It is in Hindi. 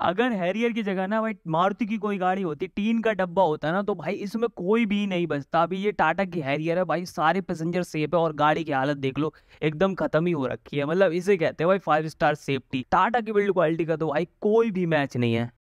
अगर हैरियर की जगह ना भाई मारुति की कोई गाड़ी होती टीन का डब्बा होता है ना तो भाई इसमें कोई भी नहीं बचता अभी ये टाटा की हैरियर है भाई सारे पैसेंजर सेफ है और गाड़ी की हालत देख लो एकदम खत्म ही हो रखी है मतलब इसे कहते हैं भाई फाइव स्टार सेफ्टी टाटा की बिल्ड क्वालिटी का तो भाई कोई भी मैच नहीं है